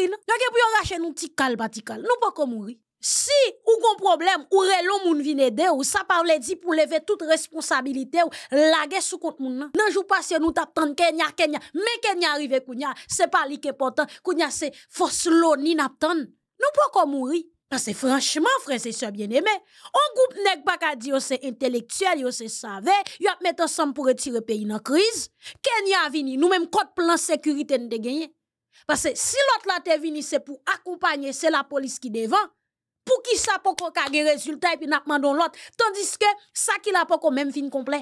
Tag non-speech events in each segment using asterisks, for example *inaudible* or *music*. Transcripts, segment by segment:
mouri la. Lè pou yon rache nou ti kal pa Nou pa kon mouri. Si ou kon problem ou relon moun vin ede ou, sa parle di pou leve tout responsabilite ou, lage sou kont moun nan. Nan jou pasye nou tap tan Kenya, Kenya, Mais Kenya arrive kounya, C'est pas li important. potan, kounya c'est fos loni nap tan. Nou pa kon mouri. Parce que franchement, frère, c'est ça bien aimé. On groupe nèg pas qu'à dire c'est intellectuel, yo c'est savé, yo a mettre ensemble pour retirer pays dans crise. Kenya vini, nous même code plan sécurité n'te gagné. Pase si lot la te vini se pou akoupagne se la polis ki devan, pou ki sa pou kon kage rezultat pi nakman don lot, tandis ke sa ki la pou kon men fin komple.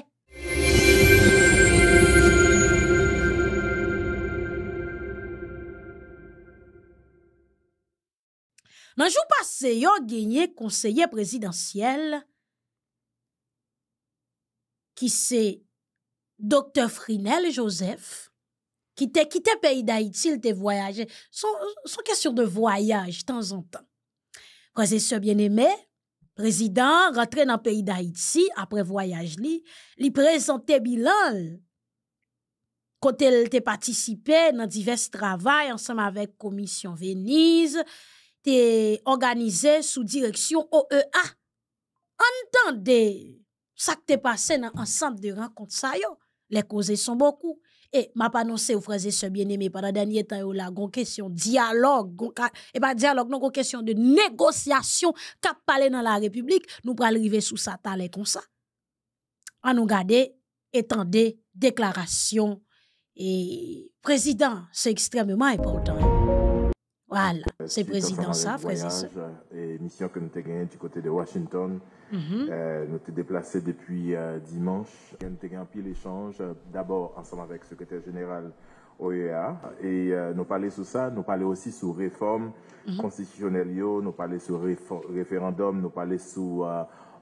Nan jou pase yo genye konseye prezidentiyel ki se Dr. Frinel Joseph, Quitter, quitter pays d'Haïti, il te voyager. Son, son question de voyage, de temps en temps. Quand c'est ce bien-aimé, président, rentré dans le pays d'Haïti, après voyage lui li présenté bilan. Quand elle te participé dans divers travaux, ensemble avec Commission Venise, te organisé sous direction OEA. Entendez, ça qui te passé dans ensemble de rencontres ça yo. Les causes sont beaucoup. Et m'a pas annoncé aux frères et bien aimé pendant dernier temps La là, gon question dialogue, gon et eh pas ben, dialogue non question de négociation qu'a parlé dans la République, nous pral arriver sous sa talé comme ça. On nous garder étendez déclaration et président, c'est extrêmement important. Hein. Voilà. C'est président ça, président. Euh, et mission que nous avons gagnée du côté de Washington. Mhm. Euh, nous avons déplacé depuis euh, dimanche. Nous avons gagné un pile échange, d'abord ensemble avec le secrétaire général OEA. Et nous parler sur ça, nous parler aussi sur réforme mhm. constitutionnelle, nous parler sur référendum, nous parler sur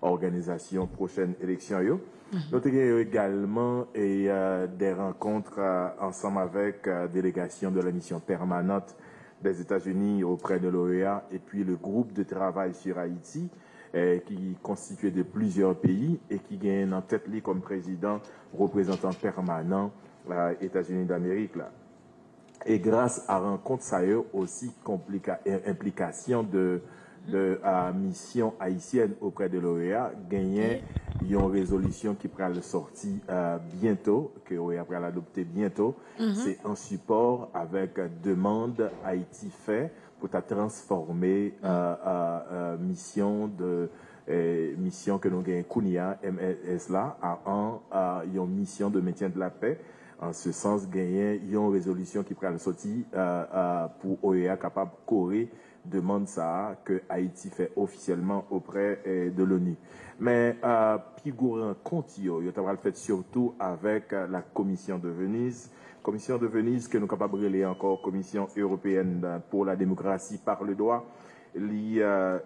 organisation prochaine élection. Mhm. Nous avons également et, des rencontres ensemble avec la délégation de la mission permanente des États-Unis auprès de l'OEA et puis le groupe de travail sur Haïti eh, qui est constitué de plusieurs pays et qui gagne en tête comme président représentant permanent les euh, États-Unis d'Amérique. Et grâce à rencontre, ça a eu aussi implication de, la euh, mission haïtienne auprès de l'OEA, gagné. Il y a une résolution qui prend le sortie euh, bientôt, que OEA prend l'adopter bientôt. Mhm. C'est un support avec demande Haïti fait pour transformer euh, mhm. euh, euh, mission de eh, mission que nous avons Kounia, MLS là, à en une mission de maintien de la paix. En ce sens, a une résolution qui prend le sortie pour OEA capable de courir demande ça que Haïti fait officiellement auprès eh, de l'ONU. Mais euh, plus Il y le fait surtout avec euh, la Commission de Venise. Commission de Venise, que nous capables de encore Commission européenne euh, pour la démocratie par le droit. li euh,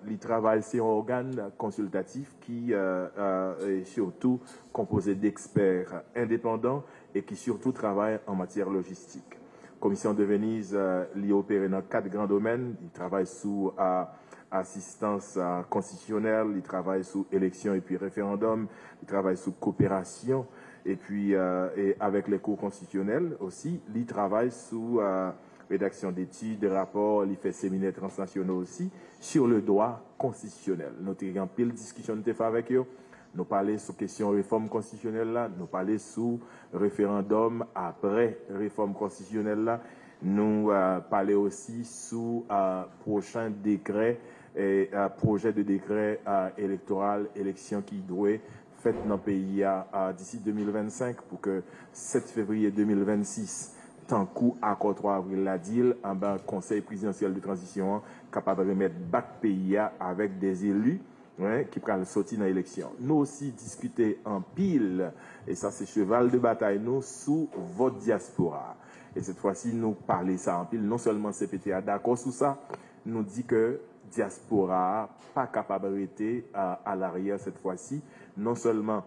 c'est un organe consultatif qui est euh, surtout composé d'experts indépendants et qui surtout travaille en matière logistique. Commission de Venise, li opère dans quatre grands domaines. Il travaille sous assistance constitutionnelle, il travaille sous élection et puis référendum, il travaille sous coopération et puis euh, avec les cours constitutionnels aussi, il travaille sous euh, rédaction d'études, de rapports, il fait séminaires transnationaux aussi sur le droit constitutionnel. Nous avons pile discussion de avec eux. Nous parlons sur question réforme constitutionnelle là, nous parlons sous référendum après réforme constitutionnelle là nous euh, parlons aussi sous euh, prochain décret et projet de décret électoral, élection qui doit faite dans le pays à, d'ici 2025 pour que 7 février 2026, tant coup à 3 avril la deal, en bas conseil présidentiel de transition capable de remettre bac pays avec des élus qui prennent le sorti dans l'élection. Nous aussi discuter en pile, et ça c'est cheval de bataille, nous, sous votre diaspora. Et cette fois-ci, nous parler ça en pile, non seulement CPTA d'accord sous ça, nous dit que diaspora pas capable de à, l'arrière cette fois-ci. Non seulement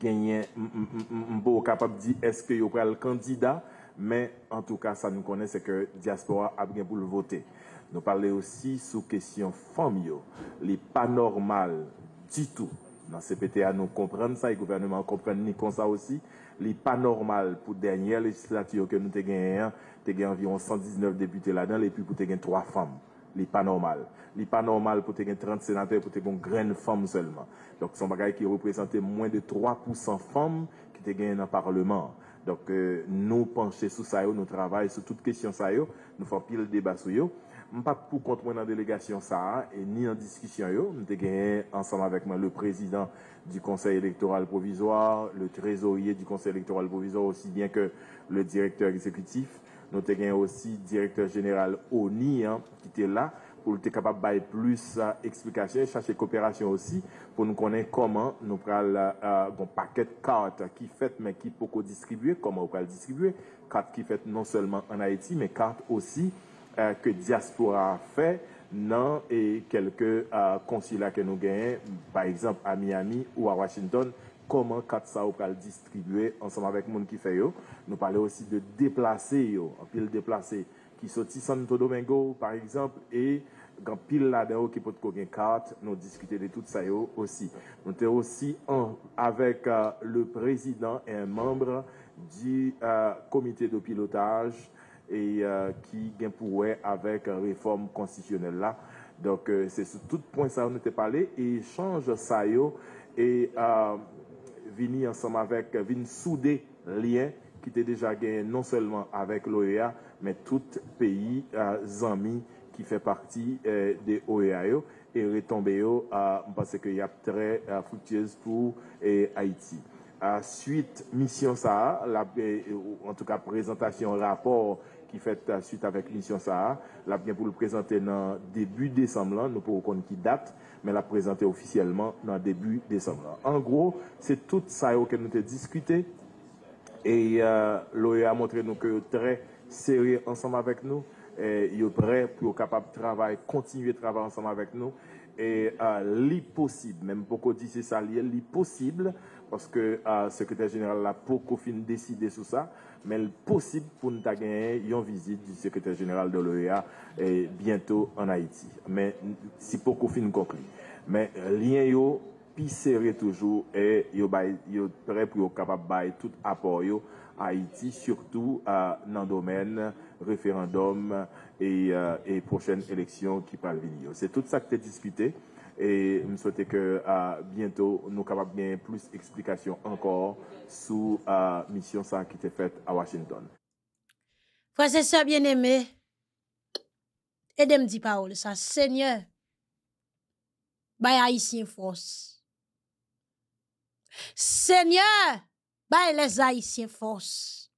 gagner, beau capable de dire est-ce que y le candidat, mais en tout cas, ça nous connaît, c'est que diaspora a bien pour le voter. Nous parlons aussi sous question famille. Les pas normal du tout. Dans CPTA, nous comprenons ça, et le gouvernement comprend ni ça aussi. Les pas normal pour dernière législature que nous avons environ 119 députés là-dedans, et puis pour gagner trois femmes n'est pas normal. n'est pas normal pour te sénateurs 30 sénateurs une te une grande femme seulement. Donc, son bagage qui représente moins de 3% femmes qui te gagne le parlement. Donc, euh, nous penchés sur ça, nous travaillons sur toute question ça nous nous pile débat sur sur ça. ne yo. pas pour contre dans moi, dans ni en discussion yo, avons ensemble avec moi le président du conseil électoral provisoire, le trésorier du conseil électoral provisoire, aussi bien que le directeur exécutif. Nous avons aussi le directeur général ONI hein, qui était là pour être capable de plus d'explications, euh, chercher coopération aussi, pour nous connaître comment nous prenons un euh, paquet de cartes qui fait, mais qui peut distribuer, comment on peut le distribuer, cartes qui faites non seulement en Haïti, mais cartes aussi euh, que diaspora fait dans et quelques consulats que nous gagnons, par exemple à Miami ou à Washington, comment ça pour le distribuer ensemble avec les qui fait yo. Nous parlons aussi de déplacer yo, en pile déplacer qui sorti Santo Domingo par exemple et quand pile là-dedans qui peut qu'on carte, nous discuter de tout ça aussi. Nous était aussi en, avec euh, le président et un membre du euh, comité de pilotage et euh, qui gagne pour avec réforme constitutionnelle là. Donc c'est sur tout point ça on était parlé et change ça yo et venir ensemble avec, euh, vini souder lien qui était déjà gagné non seulement avec l'OEA, mais tout pays euh, amis qui fait partie euh, de l'OEA, et retombé à parce qu'il y a très fructueuse pour Haïti. À suite mission ça, en tout cas présentation rapport qui fait suite avec Mission Sahara. La bien pour le présenter dans début décembre, nous pouvons connaître qui date, mais la présenter officiellement dans début décembre. En gros, c'est tout ça que nous avons discuté et euh, l'OEA a montré nous que très sérieux ensemble avec nous. Et est prêt, prêts pour capable de travailler, continuer de travailler ensemble avec nous. Et euh, l'impossible, même beaucoup disent c'est ça, l'impossible, parce que euh, le secrétaire général a beaucoup décidé sur ça mais le possible pour nous gagner une visite du secrétaire général de l'OEA bientôt en Haïti. Mais si pour qu'on finisse conclu. Mais lien yo plus toujours et yo yo prêt pour capable tout apport à Haïti surtout euh, dans le domaine référendum et, euh, et prochaine élection qui parle venir. C'est tout ça que tu discuté. Et je souhaiter que euh, bientôt, nous capables bien plus d'explications encore sur la euh, mission ça qui était faite à Washington. Frère, c'est bien-aimé. aidez-moi dit parole, ça, Seigneur, bail Haïtien force. Seigneur, bail les Haïtiens force.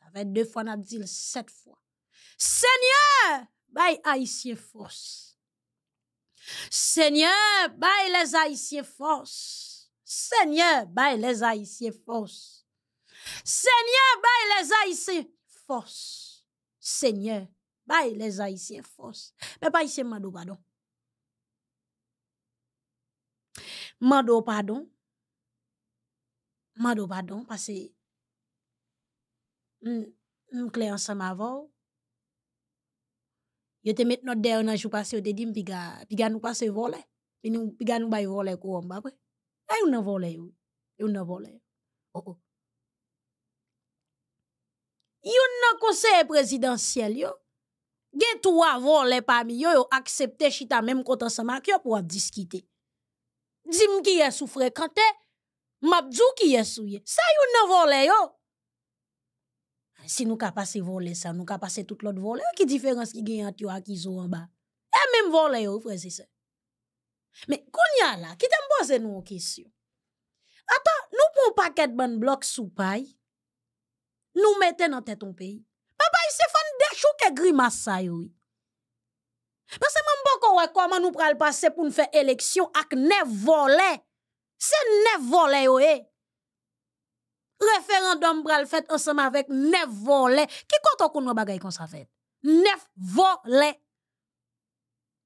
Ça fait deux fois, on dit sept fois. Seigneur, bail Haïtien force. Seigneur, bail les Haïtiens force. Seigneur, bail les Haïtiens force. Seigneur, bail les Haïtiens force. Seigneur, bail les Haïtiens force. Mais pas ici, Mando, pardon. Mando, pardon. Mando, pardon, parce que... Mm, mm, clé ensemble avant yo te met notre dernière jour jou yo te dit, piga piga nou volé. volé, Piga nou A yon nan volé yo. Yon Oh oh. Yon nan conseil présidentiel, yo. Gen trois volé parmi yo yo chita même sa yo pour discuter. Dim qui est frekante, qui Sa yon yo. Si nou ka pase volè sa, nou ka pase tout lòt volè, wè ki diferans ki genyant yo ak izo wè ba? E mèm volè yo, prezi sa. Mè, kounya la, ki tembo zè nou wè kesyon. Atan, nou pou wè pa ket ban blok sou paye, nou metè nan tè ton peyi. Mè bay se fan dechou ke grimas sa yo wè. Pese mèm bò kon wè koman nou pral pase pou nou fè eleksyon ak ne volè. Se ne volè yo wè. référendum bral fait ensemble avec neuf volets. Qui compte qu'on nous bagaille comme ça fait? Neuf volets.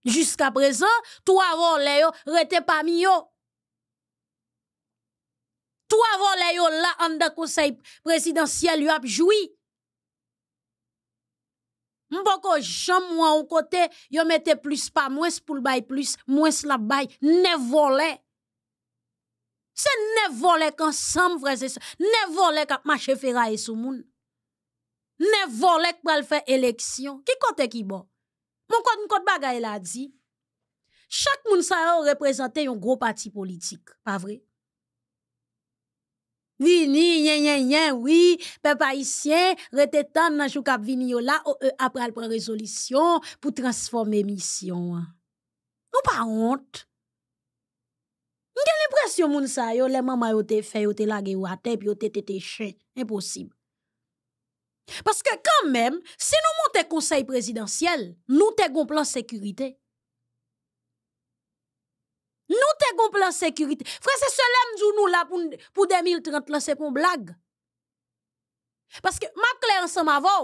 Jusqu'à présent, trois volets rete parmi eux. Trois volets là, en de conseil présidentiel, y a joui. Mboko jamais ou côté, yo mette plus pas moins pour le bail plus, moins la bail, neuf volets. C'est ne volets qu'ensemble frère et ne Neuf volets qui marchent ferraille sous monde. Neuf volets qui faire élection. Qui compte qui bon? Mon compte, mon compte bagay a dit. Chaque monde sa représenter un gros parti politique. Pas vrai? Vini, yen, yen, yen, oui. Peuple haïtien, rete tan nan jou kap vini yon la, ou e après elle prend résolution pour transformer mission. non hein. pas honte. N gen l'impresyon moun sa yo, le mama yo te fe, yo te lage ou ate, pi yo te tete che, imposib. Paske kan men, se nou moun te konsey prezidentiyel, nou te goun plan sekurite. Nou te goun plan sekurite. Fransè se lem zoun nou la pou 2030 lan se pon blag. Paske ma kle ansan ma vò.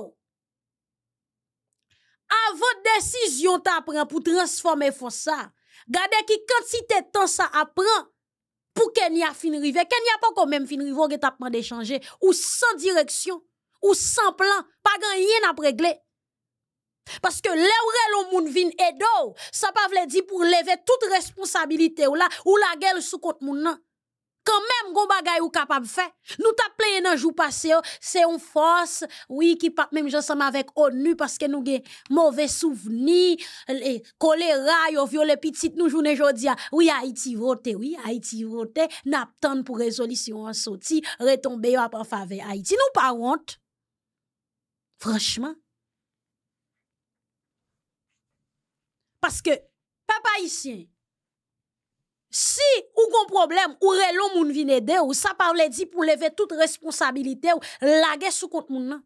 A vòt desisyon ta pran pou transforme fò sa. Gardez qui quantité de temps ça apprend pour Kenya fin n'y a pas quand même fin river, vous d'échanger ou sans direction ou sans plan, pas grand rien à régler. Parce que le monde moun et ça pas dire pour lever toute responsabilité ou la, ou la gueule sous compte moun quand même on bagay ou capable fait nous t'a un dans jour passé oh, c'est une force oui qui pas même avec ONU parce que nous des mauvais souvenirs et choléra yo les petite nous journée aujourd'hui oui ah. Haïti votez, oui Haïti voté n'attend pour résolution en sorti retomber après faveur Haïti nous pas honte franchement parce que papa haïtien si ou gon problème ou relon moun vine de ou ça parle dit pour lever toute responsabilité ou laguer sous compte moun nan.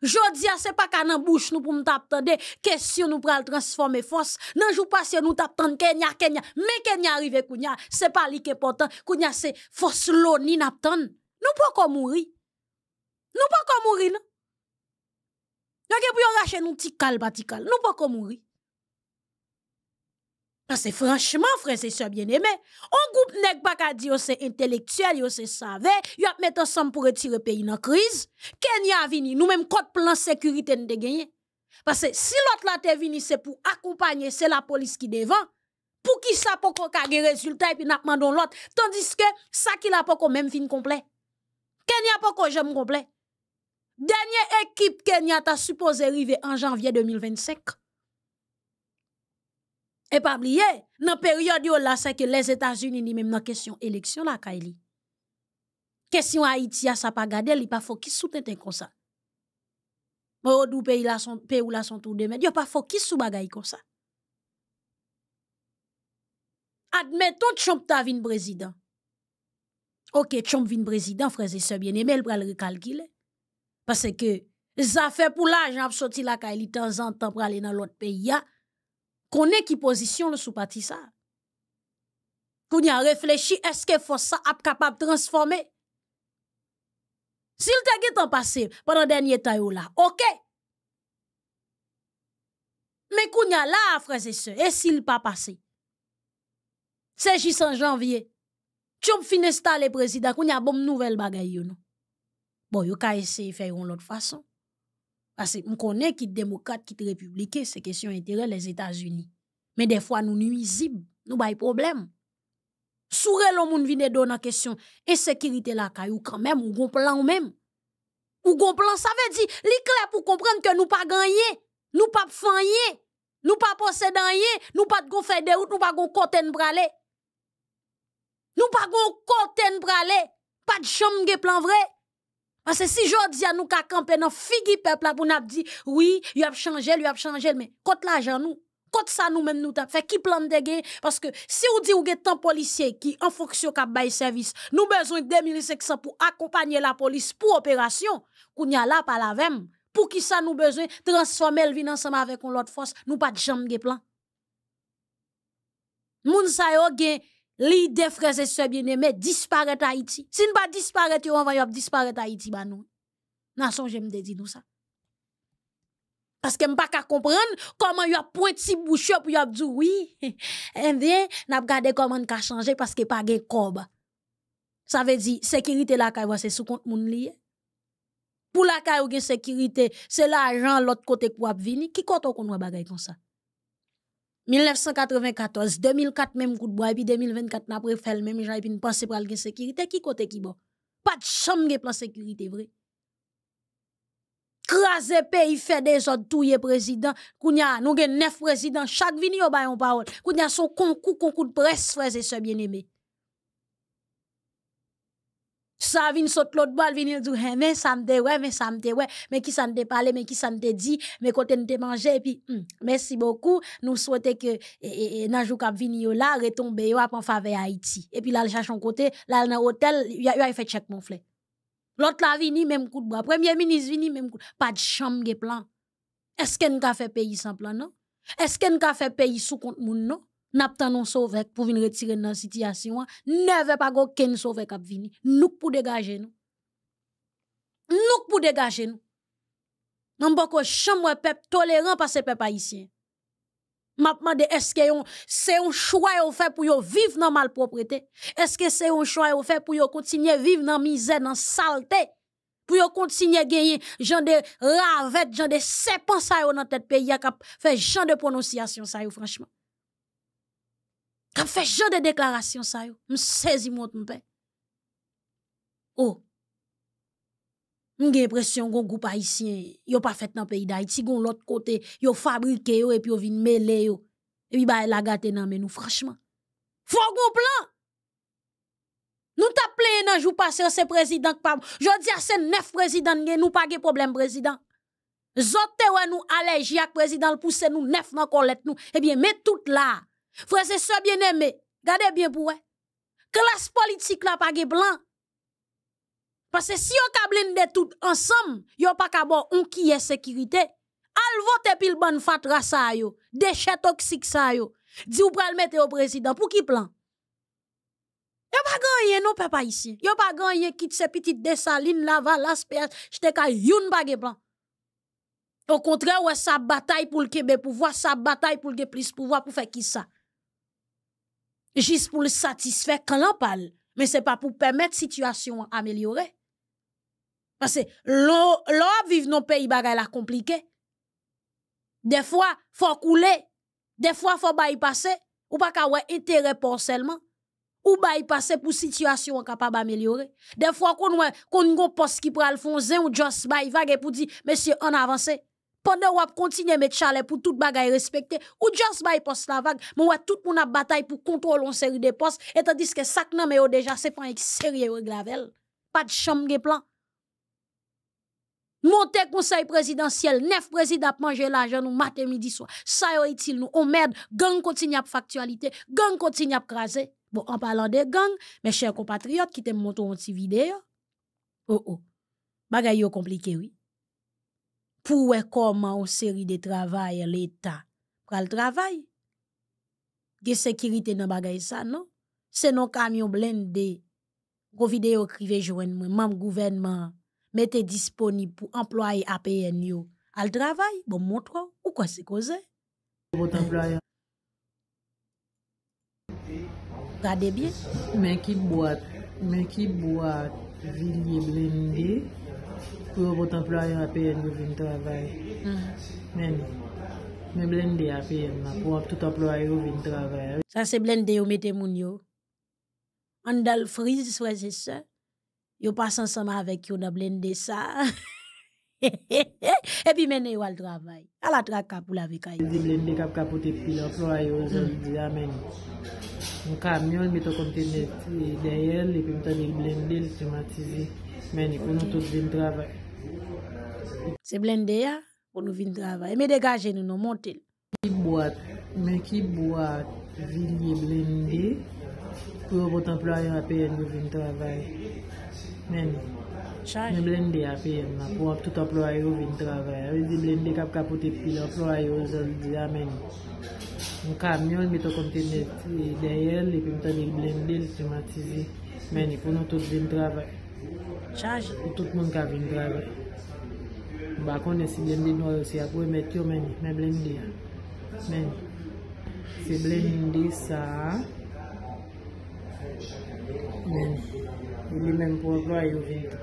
Jodi a se pa ka nan bouche nou pou m tap nous kesyon nou pral transforme fos, nan jou pasye nou tap Kenya, Kenya, mais Kenya arrive kounya, se pa li ke potan, kounya se fos loni nap tande. Nou pa kon mouri. Nou pa kon mouri nan. Nage pou yon rache nou tikal batikal, nou pa mouri. Parce que franchement, frère, c'est sœurs bien aimé. on groupe n'est pas qu'à dire c'est intellectuel, c'est savé, y a mettre ensemble pour retirer le pays dans crise. Kenya vini, nous même code plan sécurité n'te gagné. Parce que si l'autre là t'est venu, c'est pour accompagner, c'est la police qui devant. Pour qui ça pour qu'on résultat et puis n'a demandons l'autre. Tandis que ça qui n'a pas qu'au même fin complet. Kenya pas qu'on j'aime complet. Dernière équipe Kenya t'a supposé arriver en janvier 2025. Et pas oublier, dans la période où là, c'est que les États-Unis, même dans la question élection la Kaili. Question Haïti, ça pas gardé, il pas sur qui soutenir comme ça. Mais pays là, sont pays où là, son tour de mais il pas focus qui comme ça. Admettons, que Trump ta vin président. Ok, Trump vin président, frère et sœurs bien-aimés, il le recalculer. Parce que, ça fait pour l'argent, j'en de la Kaili, temps en temps, pour aller dans l'autre pays, est qui position le sous parti ça. Qu'on a réfléchi, est-ce que faut ça ap capable de transformer? S'il te en passé, pendant dernier temps, là, ok. Mais qu'on y a là, frères et sœurs, et s'il pas passé? C'est juste janvier. Tu as fini le président, qu'on a bon nouvelle bagaille, Bon, yon ka essayer de faire une autre façon. Parce que nous connaissons qui démocrate, qui républicain, c'est question intérêt les États-Unis. Mais des fois, nous nuisibles, nous avons problème. Sourire, le monde vient de la question insécurité la caillou quand même, ou gon plan ou même. Ou gon plan, ça veut dire, l'éclair pour comprendre que nous pas gagné, nous pas fanyé, nous pas nous ne nous pas gon faire des nous pas gon côté bralé. Nous pas gon côté bralé, pas de chambre plan vrai. Parce que si à nous camper dans figu peuple pour nous dire oui, il a changé, il a changé mais contre l'argent nous Côte ça nous même nous t'a fait qui plan de parce que si on dit on a tant policiers qui en fonction qu'a bail service nous besoin de 2500 pour accompagner la police pour opération Nous n'y a là la même pour qui ça nous besoin transformer le vin ensemble avec l'autre force nous pas de jambe plan moun l'idée frères et sœurs bien-aimés disparaît Haïti. Si ne pas disparaître, on va disparaître Haïti ba nous. Na songe me dit nous ça. Parce que pas ka comprendre comment y a pointi bouche pour y a oui. *laughs* Et eh bien, n'a regarder comment ka changer parce que pas gen corbe. Bah. Ça veut dire sécurité la sécurité, c'est sous compte moun Pour la caille gen sécurité, c'est l'argent l'autre côté pour venir. Qui compte qu'on bagay comme ça? 1994, 2004 même coup de bois, et puis 2024 après, fait le même j'ai et nous pour la sécurité, qui côté qui bon? Pas de chambre de plan sécurité, vrai? Krasé pays fait des autres tous président. Kounya, nous avons neuf présidents. Chaque vini au bayon parole. Kounya son concours, concours de presse, frères et sœurs bien aimé ça vient saute l'autre bal, vient dire hein, mais ça me dit mais ça me dit ouais, mais qui ça me parler mais qui ça me dit, mais côté me manger et puis hum, merci beaucoup, nous souhaitons que et, et, jour k'ap vini yo là retombe yo en Haïti. Et puis là le cherche un côté, là dans hôtel, il a fait check mon flé L'autre la vini même coup de bras, premier ministre vini même coup, pas de chambre de plan. Est-ce qu'on a fait pays sans plan non? Est-ce qu'on a fait pays sous compte moun non? N'abtenons sauver pour venir retirer dans la situation. Ne veut pas qu'on sauveur qu'on vini. Nous pouvons dégager nous. Nous dégager nous. Nous avons soit de peuple tolérant par ces peuples haïtiens. Je est-ce que c'est un choix ou fait pour vivre dans la malpropreté? Est-ce que c'est un choix ou fait pour continuer à vivre dans la misère, dans la saleté? Pour continuer à gagner Genre de ravettes, genre de serpents dans la tête pays qui fait genre de prononciation, franchement. Quand fait genre de déclaration ça yo, me saisis mon père. Oh. M'gen l'impression qu'on groupe haïtien, yo pas fait dans pays d'Haïti, gon l'autre côté, yo fabriqué yo et puis yo vinn mêler yo. Et puis bah la gâté nan men nous franchement. Faut gon plan. Nous t'appelons dans jour passé ce président pa. Je dis à ces neuf présidents nous pas de problème président. Zote ouais nous allergie à président pousser nous neuf dans colette nous et eh bien met tout là Frères et sœurs bien-aimés, gardez bien pour eux. Classe politique là pas blanc. Parce que si on de tout ensemble, yon pas qu'à bon on qui est sécurité. Al vote pile bon fatra sa yo, déchets toxiques sa yo. Di ou pral mette au président pour qui plan? Yon pas gagné non papa ici. Yon pas gagné quitte ces petites desalines là va là j'te ka youn bagé plan. Au contraire, ouais sa bataille pour le Québec pouvoir, sa bataille pour le plus pouvoir pour faire qui ça? juste pour le satisfaire quand l'on parle. Mais ce n'est pas pour permettre la situation améliorer. Parce que l'on dans nos pays, il la compliqué. Des fois, il faut couler. Des fois, il faut passer, Ou pas qu'il y ait intérêt pour seulement. Ou passer pour la situation capable d'améliorer. Des fois, qu'on a un poste qui prend le ou juste bypasser pour dire, monsieur, on avance. Pendant qu'on continue à mettre chalet pour tout bagay respecter, ou just by poste la vague, mais ouais, tout le monde bataille pour contrôler une série de postes, et tandis que ça nan mais déjà, c'est pas un sérieux glavel. Pas de chambre plan. Montez conseil présidentiel, neuf présidents manger l'argent nous matin midi soir. Ça y est-il nous on oh, merde, gang continue à factualité, gang continue à craser. Bon en parlant de gang, mes chers compatriotes qui te montrent une petite vidéo. Oh oh. Bagay yo compliqué oui. pou wekoman ou seri de travay l'Etat. Kwa l travay? Ge sekirite nan bagay sa, non? Senon kamyon blendé, kou videyo krive jwen mwen, mame gouvenman mète disponib pou employe apen yo. Al travay, bon mwotwa, ou kwa se koze? Boutan Brian. Rade bie? Mè ki boat, mè ki boat vilye blendé, Pou yo pou tapro a yon apen yo vin travay. Hmm. Men, men blendi apen yo, pou ap tou tapro a yon vin travay. Sa se blendi yo metemoun yo. An dal friz diswezise, yo pas ansama avek yo na blendi sa. *laughs* *laughs* et puis mener le travail à la traque pour la vie un camion, il met un conteneur derrière, et puis il met un blindé, il automatisé. Mais il faut nous tous venir travailler. C'est blender, hein, pour nous venir travailler. Mais dégagez nous, nous montez. Qui boit, mais qui boit, il est pour votre employeur à payer nous venir travailler. Mais. Mè blendi apè yè, mè pou ap tout ap lò ayò vin travè. Wè zi blendi kap kapouti e e pi lò ap lò ayò zol di la mè ni. Mè kamyon mè to konti net. Di yè li pou mè ta di blendi lè ti mati vi. Mè ni e pou nou tout vin travè. Charj. Tout mè nka vin travè. Bakon e si jèndi nou ayò si ap wè met yo mè ni. Mè blendi ya. Mè ni. Si blendi sa. Mè ni. lui même pour travail,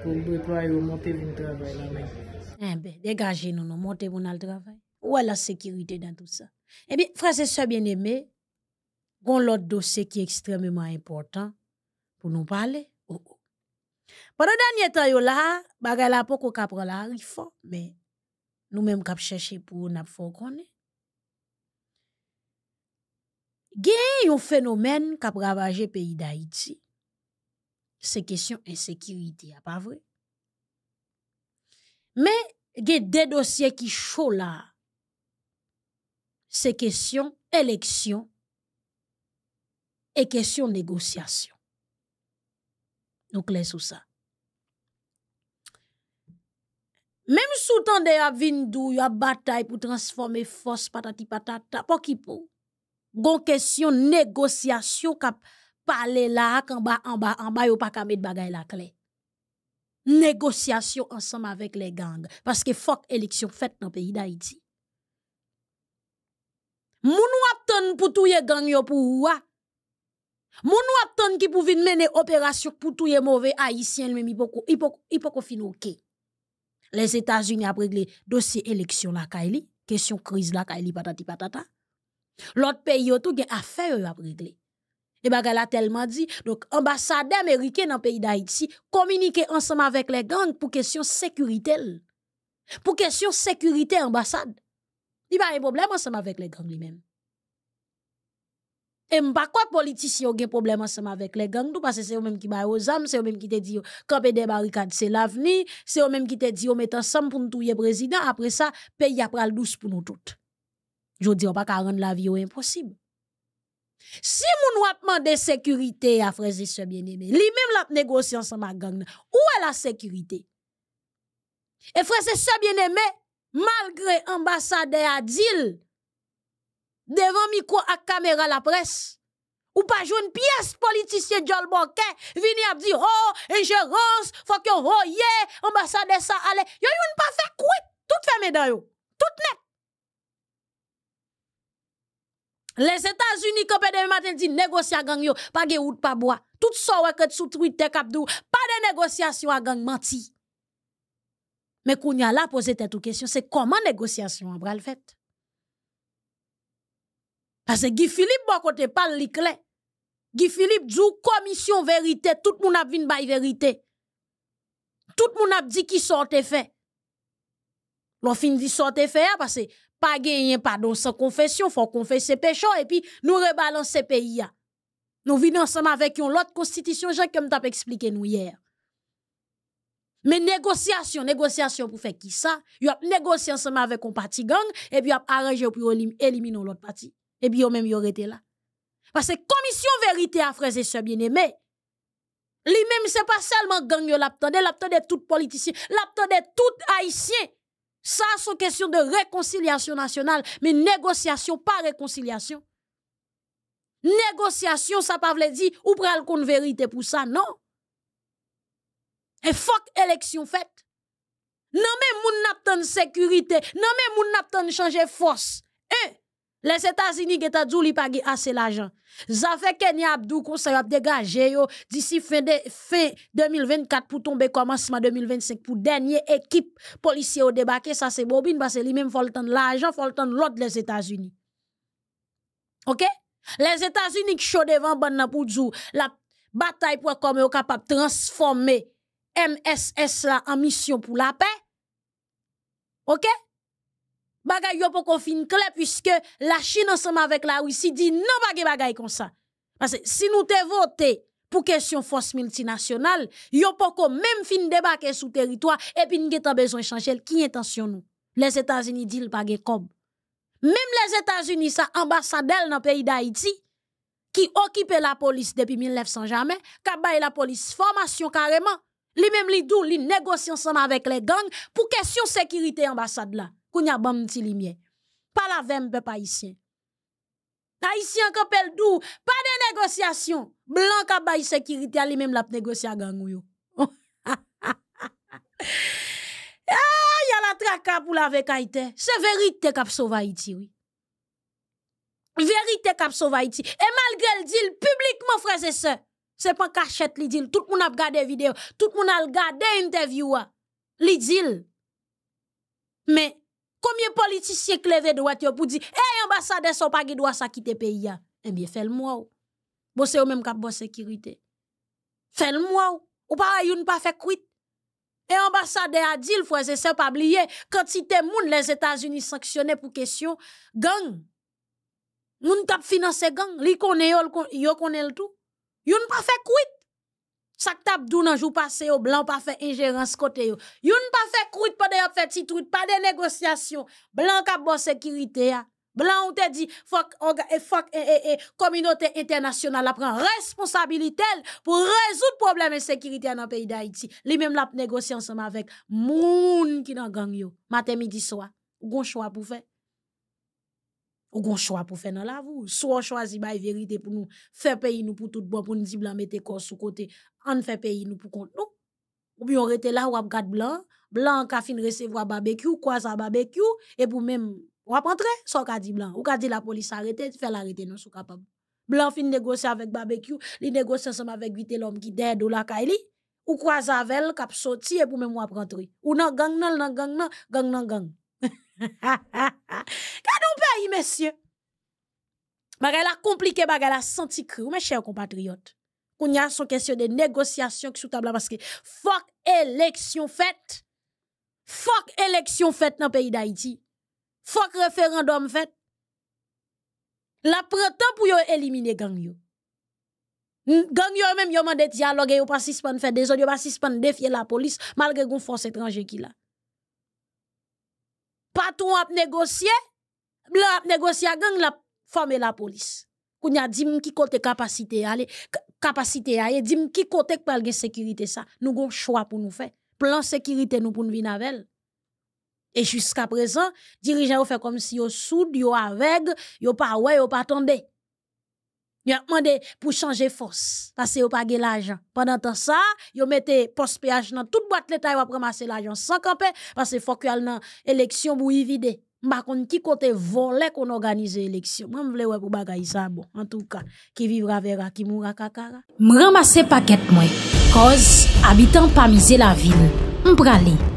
pour employer, monter, venir travail là-même. Eh travail. Ben, dégagez nous, nous pour le travail. Où est la sécurité dans tout ça? Eh bien, frères et sœurs bien-aimés, on l'autre dossier qui est extrêmement important pour nous parler. Oh, oh. Pendant le dernier temps, il y a là, il y a là, il la a mais nous même cap pour nous faire connaître. Il y a un phénomène qui a ravagé le pays d'Haïti c'est question insécurité, a pas vrai? Mais, il y a des dossiers qui sont là. C'est question élection et question négociation. Donc, laissez ou ça. Même sous tant de a y a bataille pour transformer force patati patata, pour qui pour? Gon question négociation cap parler la ak bas, ba, bas, ba, bas, ba pas pa kamet bagay la Négociation ensemble avec les gangs. gang. que fok élection fet nan peyi da iti. Moun wap ton pou touye gang yo pou wak. Moun wap ton ki pou vin mene opération pou touye mauvais haïtien, lmem ipoko, ipoko, ipoko ok. Les états unis a regle dossier élection la kaili, question crise la kaili patati patata. l'autre pays yo tou gen affaire yo a régler et a tellement dit. Donc, ambassade américaine dans le pays d'Haïti communiquer ensemble avec les gangs pour question sécurité. Pour question sécurité ambassade. Il n'y a pas de problème ensemble avec les gangs lui-même. Et pas quoi politiciens ont des problèmes ensemble avec les gangs, parce que c'est eux-mêmes qui baillent aux âmes, c'est eux-mêmes qui te disent, camper des barricades, c'est l'avenir, c'est eux-mêmes qui te disent, on met ensemble pour nous tuer président, après ça, pays après le douce pour nous tous. Je dis, on pas rendre la vie oh, impossible. Si moun wap mande sécurité, a freze se aimé li même la négocié ansan ma gang est ou la sécurité Et freze se aimé malgré ambassade à dil, devant micro à caméra la presse, ou jouer une pièce, politicien politicien vini ap di, oh, ingérence, fok yo roye, ambassade sa ale, yo yon pas fait kouet, tout fermé dans yo, tout net. Les États-Unis, comme le matin, dit négocier à gang, yo, pas de route, pas bois. Tout ça, ouais, sous Twitter, kapdou, pas de négociation à gang, menti. Mais qu'on y a là, poser tête question, c'est comment négociation en bral fait? Parce que Guy Philippe, bon côté, parle li Guy Philippe, dit commission vérité, tout le monde a vu une vérité. Tout le monde a dit qui sortait fait. L'on fin dit sortait fait, parce que pas gagner pardon sans confession, faut confesser péché et puis nous rebalancer pays Nous vivons ensemble avec l'autre autre constitution, j'ai comme t'as expliqué nous hier. Mais négociation, négociation pour faire qui ça Ils ont négocié ensemble avec un parti gang et puis ils ont arrangé pour éliminer l'autre parti. Et puis ils même ils été là. Parce que commission vérité a frères et bien aimé lui-même c'est pas seulement gang yo l'attendait, de tout politicien, de tout haïtien ça, c'est une question de réconciliation nationale, mais négociation, pas réconciliation. Négociation, ça ne veut dire, ou pral une vérité pour ça, non. Et fuck élection faite. Non, mais pas de sécurité, non, mais moun de changer force. Les États-Unis qui dit pas assez l'argent. Ça fait Kenya Abdou dégagé d'ici fin de, 2024 pour tomber commencement 2025 pour dernière équipe policier au débarquer ça c'est bobine parce que lui même faut le l'argent faut le l'autre les États-Unis. OK Les États-Unis qui chaud devant la bataille pour capable transformer MSS en mission pour la paix. OK bagay yo fin clair puisque la Chine ensemble avec la Russie dit non bagay bagay comme ça. Parce que si nous te voté pour question force multinationale, yo même fin débarquer sous territoire et puis nous avons besoin de changer qui intention nous. Les États-Unis disent pas comme. Même les États-Unis sa ambassadeur dans le pays d'Haïti qui occupe la police depuis 1900 jamais, qui la police formation carrément. les même li dou li ensemble avec les gangs pour question sécurité ambassade là kounya bam ti limye. Pa la vem pe pa isyen. Haïtien kapel dou, pas de négociation. Blanc ka bay sécurité lui même la négocier gang yo. *laughs* ah, y a la traka pour la avec Haïti. C'est vérité k'ap sauve Haïti oui. Vérité k'ap sauve Haïti et malgré le deal publiquement frères et sœurs, c'est pas cachette li deal. Tout le monde a regardé vidéo, tout le monde a regardé interview ah. li deal. Mais Combien de politiciens clèvent droite pour dire Eh ambassadeur, son pas droit ça quitter pays. Eh bien, fais-le-moi. Bon, c'est eux même qui sécurité. Fais-le-moi. Ou pas, ils ne pas fait quitte. Et ambassadeur a dit, frère, c'est pas oublier, quantité moun les États-Unis sanctionnés pour question gang. Moun tap financer gang, li connaît yo, yo connaît le tout. pas fait quit. Sak que dou nan jou passé blanc pas fait ingérence côté yo. n'a pas fait pa pendant yon fait titout, pas de négociation. Blanc ka bon sécurité ya. Blanc ou te dit que et fuck et communauté internationale la prend responsabilité pour résoudre problème sécurité dans pays d'Haïti. Li même la ensemble avec moun ki nan gang yo. Matin midi soir, gon choix pour faire. Ou gon choix pou fè nan la vous. So an chwazi bay verite pou nou fè peyi nou pou tout bon pou nou di blan mette kor sou kote an fè payer nou pou kont nou. Ou bien on rete la ou gade blan, blan ka fin recevoir barbecue ou kwa ça et e pou ou wap entre, so ka di blan. Ou ka di la police arrête, fè arrêter non sou kapab. Blan fin negose avec barbecue, li negose ensemble avec vite l'homme qui dead do la kaili, ou kwa sa vel kap soti e pou même wap rentre. Ou nan gang nan, nan gang nan, gang nan gang. Quand on paye, messieurs. Bagala compliqué, bagala senti cru, mes chers compatriotes. on y a son question de négociation qui sous table parce que fuck élection faite. Fuck élection faite dans le pays d'Haïti. Fuck référendum fait. La printemps pour yon éliminer gang yo. Gang yo même yon mande dialogue yon pas suspend fait des il pas suspend défier la police malgré qu'on force étranger qui a patron a négocié, blanc a négocié, gang la formé la police. On a dit qui côté capacité aller, capacité a dit qui côté de la sécurité ça. Nous avons choix pour nous faire. Plan sécurité nous pour nous venir avec. Et jusqu'à présent, dirigeants ont fait comme si yo soud, yo ils yo pas ouais, yo pas attendus. Ils ont demandé pour changer force parce qu'ils n'ont pas l'argent. Pendant temps ça, ils un poste péage dans toute boîte l'État, taille pour ramasser l'argent sans camper parce qu'il faut qu'il y ait une élection pour y vider. contre, qui ki côté qu'on qu'on organize élection Moi, vle wè pour bagay ça bon. En tout cas. Qui vivra verra. Qui mourra, kakara. Mwen paquet moi. cause habitant pas la ville, Mprale.